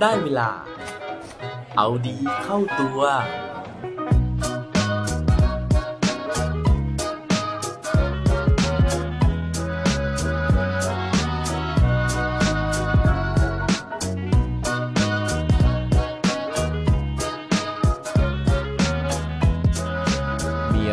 ได้เวลา เอาดีเข้าตัว มีอะ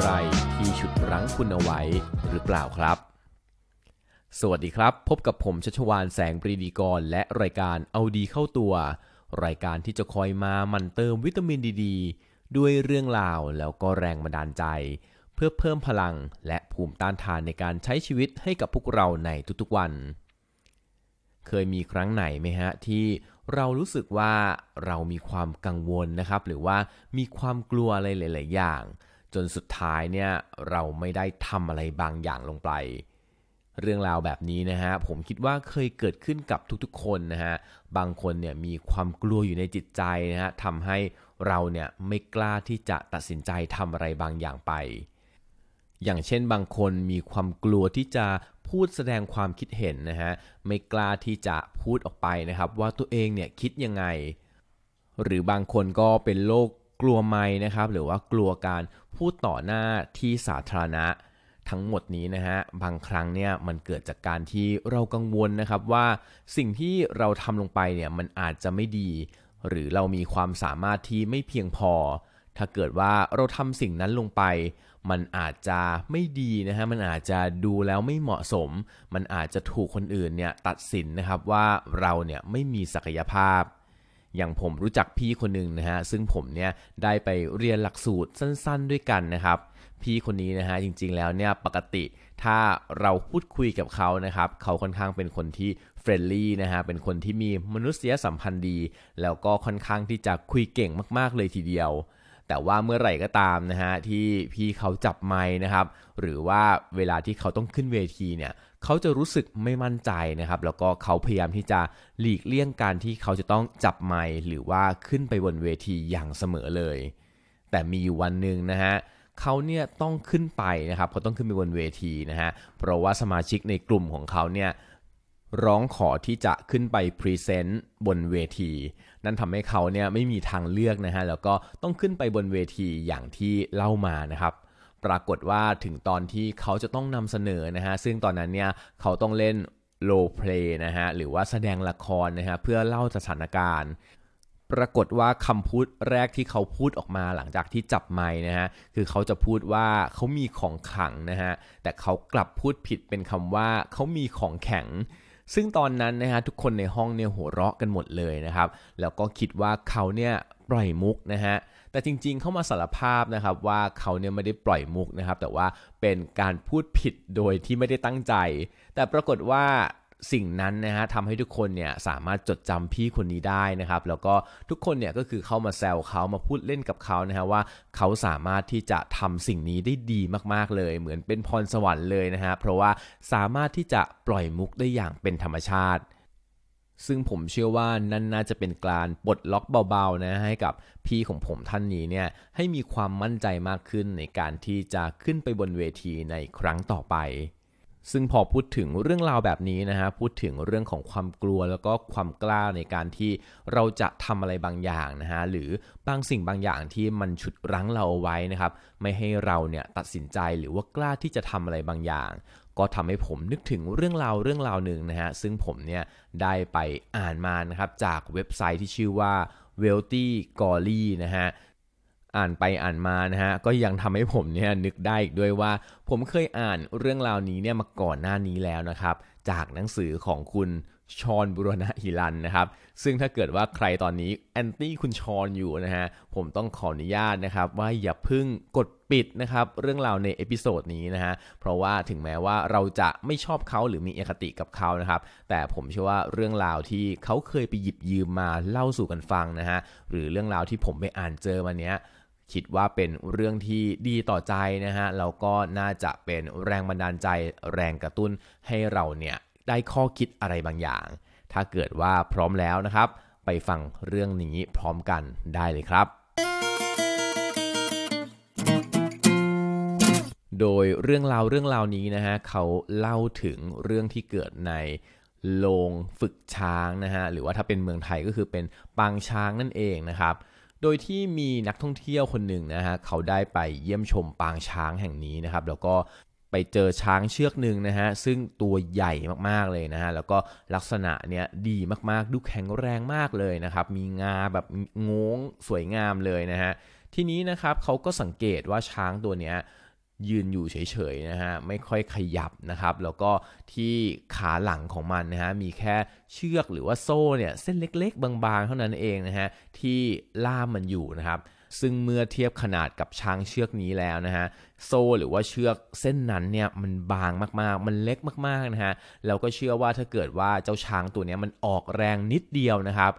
ไรที่ฉุดรั้งคุณเอาไว้หรือเปล่าครับสวัสดีครับ พบกับผมชัชวานแสงปรีดีกรและรายการเอาดีเข้าตัว รายการที่จะคอยมามันเติมวิตามินดีดด้วยเรื่องราวแล้วก็แรงบันดาลใจ เพื่อเพิ่มพลังและภูมิต้านทานในการใช้ชีวิตให้กับพวกเราในทุกๆวัน เคยมีครั้งไหนไหมฮะที่เรารู้สึกว่าเรามีความกังวลนะครับหรือว่ามีความกลัวอะไรหลายๆอย่าง จนสุดท้ายเนี่ยเราไม่ได้ทำอะไรบางอย่างลงไปเรื่องราวแบบนี้นะฮะผมคิดว่าเคยเกิดขึ้นกับทุกๆ คนนะฮะบางคนเนี่ยมีความกลัวอยู่ในจิตใจนะฮะทำให้เราเนี่ยไม่กล้าที่จะตัดสินใจทำอะไรบางอย่างไป อย่างเช่นบางคนมีความกลัวที่จะพูดแสดงความคิดเห็นนะฮะไม่กล้าที่จะพูดออกไปนะครับว่าตัวเองเนี่ยคิดยังไง หรือบางคนก็เป็นโรคกลัวไม้นะครับหรือว่ากลัวการพูดต่อหน้าที่สาธารณะทั้งหมดนี้นะฮะบางครั้งเนี่ยมันเกิดจากการที่เรากังวลนะครับว่าสิ่งที่เราทำลงไปเนี่ยมันอาจจะไม่ดี หรือเรามีความสามารถที่ไม่เพียงพอ ถ้าเกิดว่าเราทำสิ่งนั้นลงไป มันอาจจะไม่ดีนะฮะมันอาจจะดูแล้วไม่เหมาะสม มันอาจจะถูกคนอื่นเนี่ยตัดสินนะครับว่าเราเนี่ยไม่มีศักยภาพ อย่างผมรู้จักพี่คนหนึ่งนะฮะซึ่งผมเนี่ยได้ไปเรียนหลักสูตรสั้นๆด้วยกันนะครับพี่คนนี้นะฮะจริงๆแล้วเนี่ยปกติถ้าเราพูดคุยกับเขานะครับเขาค่อนข้างเป็นคนที่เฟรนลี่นะฮะเป็นคนที่มีมนุษยสัมพันธ์ดี แล้วก็ค่อนข้างที่จะคุยเก่งมาก ๆ เลยทีเดียว แต่ว่าเมื่อไหร่ก็ตามนะฮะที่พี่เขาจับไม้นะครับ หรือว่าเวลาที่เขาต้องขึ้นเวทีเนี่ยเขาจะรู้สึกไม่มั่นใจนะครับ แล้วก็เขาพยายามที่จะหลีกเลี่ยงการที่เขาจะต้องจับไม้หรือว่าขึ้นไปบนเวทีอย่างเสมอเลย แต่มีอยู่วันหนึ่งนะฮะเขาเนี่ยต้องขึ้นไปนะครับเขาต้องขึ้นไปบนเวทีนะฮะเพราะว่าสมาชิกในกลุ่มของเขาเนี่ยร้องขอที่จะขึ้นไปพรีเซนต์บนเวที นั่นทำให้เขาเนี่ยไม่มีทางเลือกนะฮะแล้วก็ต้องขึ้นไปบนเวทีอย่างที่เล่ามานะครับปรากฏว่าถึงตอนที่เขาจะต้องนำเสนอนะฮะซึ่งตอนนั้นเนี่ยเขาต้องเล่นโลเพลนะฮะหรือว่าแสดงละครนะฮะเพื่อเล่าสถานการณ์ปรากฏว่าคำพูดแรกที่เขาพูดออกมาหลังจากที่จับไม้นะฮะคือเขาจะพูดว่าเขามีของขังนะฮะแต่เขากลับพูดผิดเป็นคำว่าเขามีของแข็ง ซึ่งตอนนั้นนะฮะทุกคนในห้องเนี่ยหัวเราะกันหมดเลยนะครับแล้วก็คิดว่าเขาเนี่ยปล่อยมุกนะฮะแต่จริงๆเข้ามาสารภาพนะครับว่าเขาเนี่ยไม่ได้ปล่อยมุกนะครับแต่ว่าเป็นการพูดผิดโดยที่ไม่ได้ตั้งใจ แต่ปรากฏว่าสิ่งนั้นนะฮะทำให้ทุกคนเนี่ยสามารถจดจำพี่คนนี้ได้นะครับแล้วก็ทุกคนเนี่ยก็คือเข้ามาแซวเขามาพูดเล่นกับเขานะฮะว่าเขาสามารถที่จะทำสิ่งนี้ได้ดีมากๆเลย เหมือนเป็นพรสวรรค์เลยนะฮะเพราะว่าสามารถที่จะปล่อยมุกได้อย่างเป็นธรรมชาติ ซึ่งผมเชื่อว่านั่นน่าจะเป็นการปลดล็อกเบาๆนะให้กับพี่ของผมท่านนี้เนี่ยให้มีความมั่นใจมากขึ้นในการที่จะขึ้นไปบนเวทีในครั้งต่อไปซึ่งพอพูดถึงเรื่องราวแบบนี้นะฮะ พูดถึงเรื่องของความกลัว แล้วก็ความกล้าในการที่เราจะทำอะไรบางอย่างนะฮะ หรือบางสิ่งบางอย่างที่มันฉุดรั้งเราเอาไว้นะครับ ไม่ให้เราเนี่ยตัดสินใจหรือว่ากล้าที่จะทำอะไรบางอย่าง ก็ทำให้ผมนึกถึงเรื่องราวเรื่องราวหนึ่งนะฮะ ซึ่งผมเนี่ยได้ไปอ่านมานะครับจากเว็บไซต์ที่ชื่อว่า w e a l t h y g o l l y นะฮะอ่านไปอ่านมานะฮะก็ยังทำให้ผมเนี่ยนึกได้อีกด้วยว่าผมเคยอ่านเรื่องราวนี้เนี่ยมาก่อนหน้านี้แล้วนะครับ จากหนังสือของคุณชอนบุรณะฮิลันนะครับ ซึ่งถ้าเกิดว่าใครตอนนี้แอนตี้คุณชอนอยู่นะฮะผมต้องขออนุญาตนะครับว่าอย่าพึ่งกดปิดนะครับเรื่องราวในเอพิโซดนี้นะฮะเพราะว่าถึงแม้ว่าเราจะไม่ชอบเขาหรือมีเอคติกับเขานะครับ แต่ผมเชื่อว่าเรื่องราวที่เขาเคยไปหยิบยืมมาเล่าสู่กันฟังนะฮะหรือเรื่องราวที่ผมไปอ่านเจอมาเนี้ยคิดว่าเป็นเรื่องที่ดีต่อใจนะฮะแล้วก็น่าจะเป็นแรงบันดาลใจแรงกระตุ้นให้เราเนี่ยได้ข้อคิดอะไรบางอย่าง ถ้าเกิดว่าพร้อมแล้วนะครับ ไปฟังเรื่องนี้พร้อมกันได้เลยครับ โดยเรื่องราวเรื่องราวนี้นะฮะ เขาเล่าถึงเรื่องที่เกิดในโรงฝึกช้างนะฮะ หรือว่าถ้าเป็นเมืองไทยก็คือเป็นปางช้างนั่นเองนะครับโดยที่มีนักท่องเที่ยวคนหนึ่งนะฮะเขาได้ไปเยี่ยมชมปางช้างแห่งนี้นะครับแล้วก็ไปเจอช้างเชือกหนึ่งนะฮะซึ่งตัวใหญ่มากๆเลยนะฮะแล้วก็ลักษณะเนี้ยดีมากๆ ดูแข็งแรงมากเลยนะครับมีงาแบบงงสวยงามเลยนะฮะทีนี้นะครับเขาก็สังเกตว่าช้างตัวเนี้ยยืน อยู่เฉยๆนะฮะไม่ค่อยขยับนะครับ แล้วก็ที่ขาหลังของมันนะฮะมีแค่เชือกหรือว่าโซ่เนี่ยเส้นเล็กๆ บาง ๆ เท่านั้นเองนะฮะที่ล่ามมันอยู่นะครับ ซึ่งเมื่อเทียบขนาดกับช้างเชือกนี้แล้วนะฮะโซ่หรือว่าเชือกเส้นนั้นเนี่ยมันบางมากๆมันเล็กมากๆนะฮะเราก็เชื่อว่าถ้าเกิดว่าเจ้าช้างตัวนี้มันออกแรงนิดเดียวนะครับ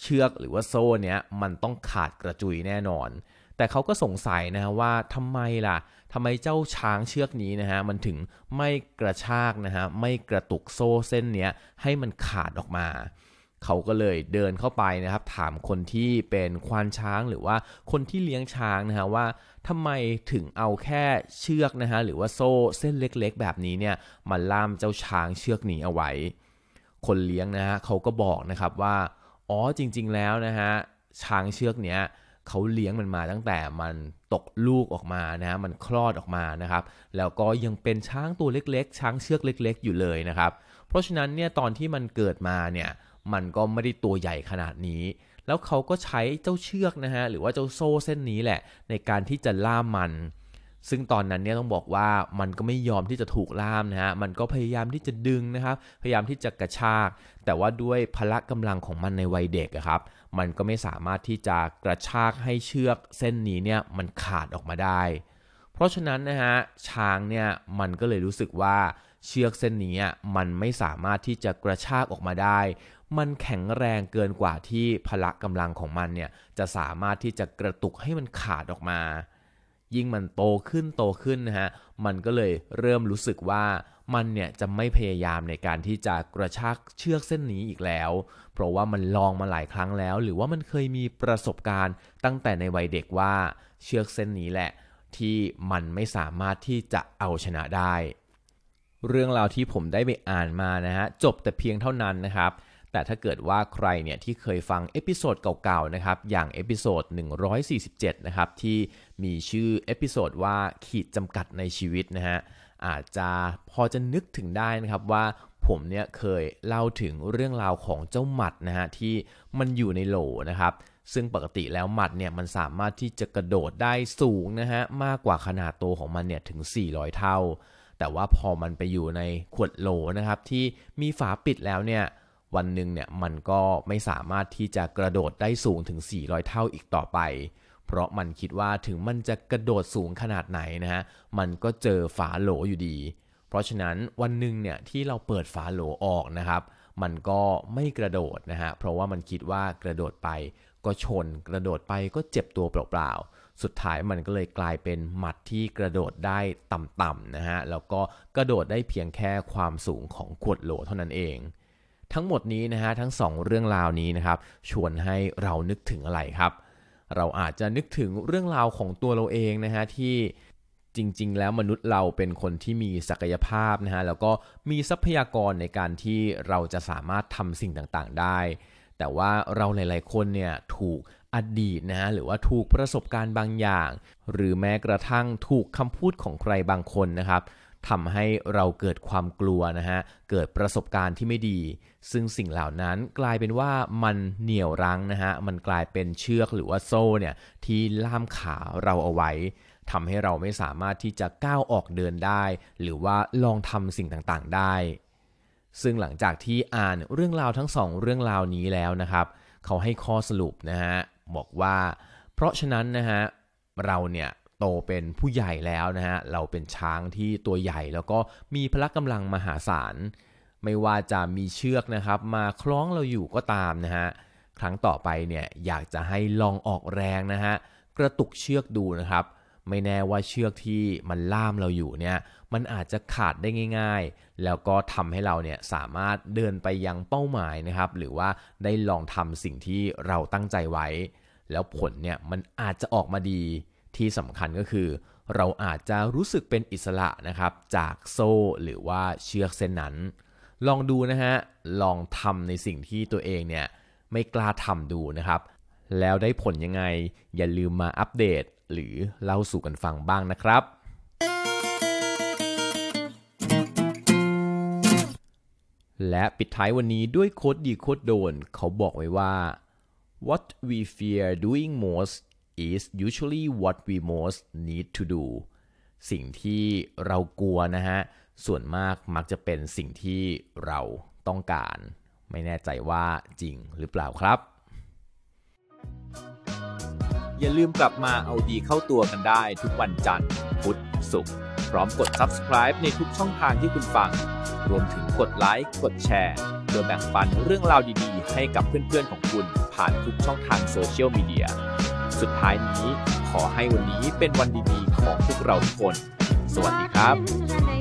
เชือกหรือว่าโซ่เนี้ยมันต้องขาดกระจุยแน่นอน แต่เขาก็สงสัยนะฮะว่าทำไมล่ะทำไมเจ้าช้างเชือกนี้นะฮะ มันถึงไม่กระชากนะฮะไม่กระตุกโซ่เส้นเนี้ย ให้มันขาดออกมา เขาก็เลยเดินเข้าไปนะครับ ถามคนที่เป็นควานช้างหรือว่าคนที่เลี้ยงช้างนะฮะ ว่า ทำไมถึงเอาแค่เชือกนะฮะหรือว่าโซ่เส้นเล็ก ๆแบบนี้เนี่ยมาล่ามเจ้าช้าง เชือกนี้เอาไว้ คนเลี้ยงนะฮะเขาก็บอกนะครับว่าอ๋อจริงๆแล้วนะฮะช้างเชือกเนี้ยเขาเลี้ยงมันมาตั้งแต่มันตกลูกออกมานะฮะมันคลอดออกมานะครับแล้วก็ยังเป็นช้างตัวเล็กๆ ช้างเชือกเล็ก ๆอยู่เลยนะครับเพราะฉะนั้นเนี่ยตอนที่มันเกิดมาเนี่ยมันก็ไม่ได้ตัวใหญ่ขนาดนี้ แล้วเขาก็ใช้เจ้าเชือกนะฮะหรือว่าเจ้าโซ่เส้นนี้แหละ ในการที่จะล่ามันซึ่งตอนนั้นเนี่ยต้องบอกว่ามันก็ไม่ยอมที่จะถูกล่ามนะฮะ มันก็พยายามที่จะดึงนะครับ พยายามที่จะกระชาก แต่ว่าด้วยพละกำลังของมันในวัยเด็กครับ มันก็ไม่สามารถที่จะกระชากให้เชือกเส้นนี้เนี่ยมันขาดออกมาได้ เพราะฉะนั้นนะฮะช้างเนี่ยมันก็เลยรู้สึกว่าเชือกเส้นนี้มันไม่สามารถที่จะกระชากออกมาได้ มันแข็งแรงเกินกว่าที่พละกำลังของมันเนี่ยจะสามารถที่จะกระตุกให้มันขาดออกมายิ่งมันโตขึ้นโตขึ้นนะฮะ มันก็เลยเริ่มรู้สึกว่ามันเนี่ยจะไม่พยายามในการที่จะกระชากเชือกเส้นนี้อีกแล้ว เพราะว่ามันลองมาหลายครั้งแล้ว หรือว่ามันเคยมีประสบการณ์ ตั้งแต่ในวัยเด็กว่าเชือกเส้นนี้แหละ ที่มันไม่สามารถที่จะเอาชนะได้ เรื่องราวที่ผมได้ไปอ่านมานะฮะจบแต่เพียงเท่านั้นนะครับแต่ถ้าเกิดว่าใครเนี่ยที่เคยฟังเอพิโซดเก่าๆนะครับอย่างเอพิโซด147นะครับที่มีชื่อเอพิโซดว่าขีดจำกัดในชีวิตนะฮะอาจจะพอจะนึกถึงได้นะครับว่าผมเนี่ยเคยเล่าถึงเรื่องราวของเจ้าหมัดนะฮะที่มันอยู่ในโหลนะครับ ซึ่งปกติแล้วหมัดเนี่ยมันสามารถที่จะกระโดดได้สูงนะฮะมากกว่าขนาดตัวของมันเนี่ยถึง 400 เท่า แต่ว่าพอมันไปอยู่ในขวดโหลนะครับ ที่มีฝาปิดแล้วเนี่ยวันหนึ่งเนี่ยมันก็ไม่สามารถที่จะกระโดดได้สูงถึง 400 เท่าอีกต่อไป เพราะมันคิดว่าถึงมันจะกระโดดสูงขนาดไหนนะฮะ มันก็เจอฝาโหลอยู่ดี เพราะฉะนั้นวันหนึ่งเนี่ยที่เราเปิดฝาโหลออกนะครับ มันก็ไม่กระโดดนะฮะ เพราะว่ามันคิดว่ากระโดดไปก็ชนกระโดดไปก็เจ็บตัวเปล่า ๆ สุดท้ายมันก็เลยกลายเป็นหมัดที่กระโดดได้ต่ำๆนะฮะ แล้วก็กระโดดได้เพียงแค่ความสูงของขวดโหลเท่านั้นเองทั้งหมดนี้นะฮะทั้ง 2 เรื่องราวนี้นะครับ ชวนให้เรานึกถึงอะไรครับ เราอาจจะนึกถึงเรื่องราวของตัวเราเองนะฮะที่จริงๆ แล้วมนุษย์เราเป็นคนที่มีศักยภาพนะฮะแล้วก็มีทรัพยากรในการที่เราจะสามารถทำสิ่งต่างๆ ได้ แต่ว่าเราหลายๆคนเนี่ยถูกอดีตนะฮะหรือว่าถูกประสบการณ์บางอย่าง หรือแม้กระทั่งถูกคำพูดของใครบางคนนะครับทำให้เราเกิดความกลัวนะฮะ เกิดประสบการณ์ที่ไม่ดี ซึ่งสิ่งเหล่านั้นกลายเป็นว่ามันเหนี่ยวรั้งนะฮะ มันกลายเป็นเชือกหรือว่าโซ่เนี่ยที่ล่ามขาเราเอาไว้ทำให้เราไม่สามารถที่จะก้าวออกเดินได้ หรือว่าลองทำสิ่งต่างๆได้ ซึ่งหลังจากที่อ่านเรื่องราวทั้งสองเรื่องราวนี้แล้วนะครับ เขาให้ข้อสรุปนะฮะบอกว่า เพราะฉะนั้นนะฮะเราเนี่ยโตเป็นผู้ใหญ่แล้วนะฮะ เราเป็นช้างที่ตัวใหญ่ แล้วก็มีพละกำลังมหาศาล ไม่ว่าจะมีเชือกนะครับมาคล้องเราอยู่ก็ตามนะฮะ ครั้งต่อไปเนี่ยอยากจะให้ลองออกแรงนะฮะกระตุกเชือกดูนะครับ ไม่แน่ว่าเชือกที่มันล่ามเราอยู่เนี่ยมันอาจจะขาดได้ง่าย ๆ แล้วก็ทำให้เราเนี่ยสามารถเดินไปยังเป้าหมายนะครับหรือว่าได้ลองทำสิ่งที่เราตั้งใจไว้ แล้วผลเนี่ยมันอาจจะออกมาดีที่สำคัญก็คือเราอาจจะรู้สึกเป็นอิสระนะครับ จากโซ่หรือว่าเชือกเส้นนั้น ลองดูนะฮะ ลองทำในสิ่งที่ตัวเองเนี่ย ไม่กล้าทำดูนะครับ แล้วได้ผลยังไงอย่าลืมมาอัปเดตหรือเล่าสู่กันฟังบ้างนะครับ และปิดท้ายวันนี้ด้วยโคดดีโคดโดน เขาบอกไว้ว่า what we fear doing most is usually what we most need to do สิ่งที่เรากลัวนะฮะ ส่วนมากมักจะเป็นสิ่งที่เราต้องการ ไม่แน่ใจว่าจริงหรือเปล่าครับ อย่าลืมกลับมาเอาดีเข้าตัวกันได้ทุกวันจันทร์ พุธศุกร์พร้อมกด subscribe ในทุกช่องทางที่คุณฟัง รวมถึงกดไลค์กดแชร์เพื่อแบ่งปันเรื่องราวดีๆ ให้กับเพื่อนๆของคุณผ่านทุกช่องทางโซเชียลมีเดียสุดท้ายนี้ขอให้วันนี้เป็นวันดีๆของพวกเราทุกคน สวัสดีครับ